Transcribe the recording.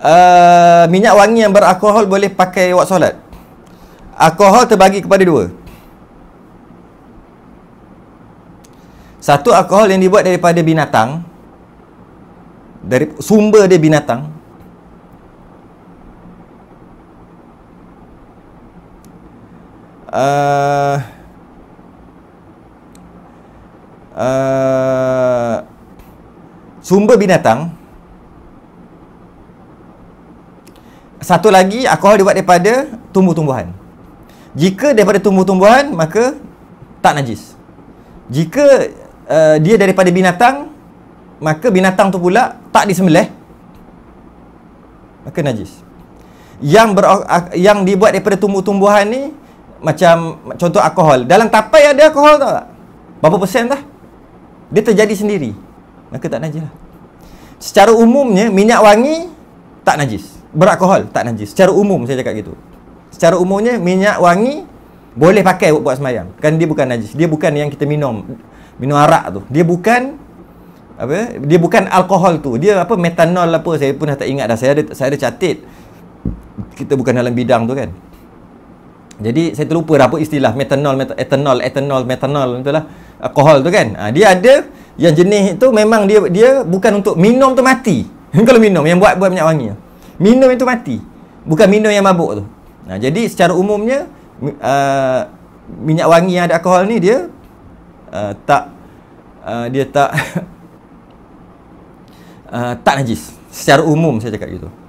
uh, minyak wangi yang beralkohol boleh pakai waktu solat? Alkohol terbagi kepada dua. Satu alkohol yang dibuat daripada binatang dari sumber dia binatang uh, uh, sumber binatang satu lagi alkohol dibuat daripada tumbuh-tumbuhan. Jika daripada tumbuh-tumbuhan maka tak najis. Jika uh, dia daripada binatang maka binatang tu pula tak disembelih maka najis. Yang ber, uh, yang dibuat daripada tumbuh-tumbuhan ni macam contoh alkohol. Dalam tapai ada alkohol tak? Berapa persen dah? Dia terjadi sendiri. Maka tak najis lah. Secara umumnya minyak wangi tak najis beralkohol tak najis secara umum saya cakap gitu secara umumnya minyak wangi boleh pakai buat buat semayang kan dia bukan najis dia bukan yang kita minum minum arak tu dia bukan apa dia bukan alkohol tu dia apa metanol apa saya pun dah tak ingat dah saya ada saya ada catit kita bukan dalam bidang tu kan jadi saya terlupa dah apa istilah metanol met- etanol etanol metanol itulah alkohol tu kan ha, dia ada yang jenis itu memang dia dia bukan untuk minum tu mati kalau minum yang buat buat minyak wangi minum itu mati bukan minum yang mabuk tu nah, jadi secara umumnya uh, minyak wangi yang ada alkohol ni dia uh, tak uh, dia tak uh, tak najis secara umum saya cakap gitu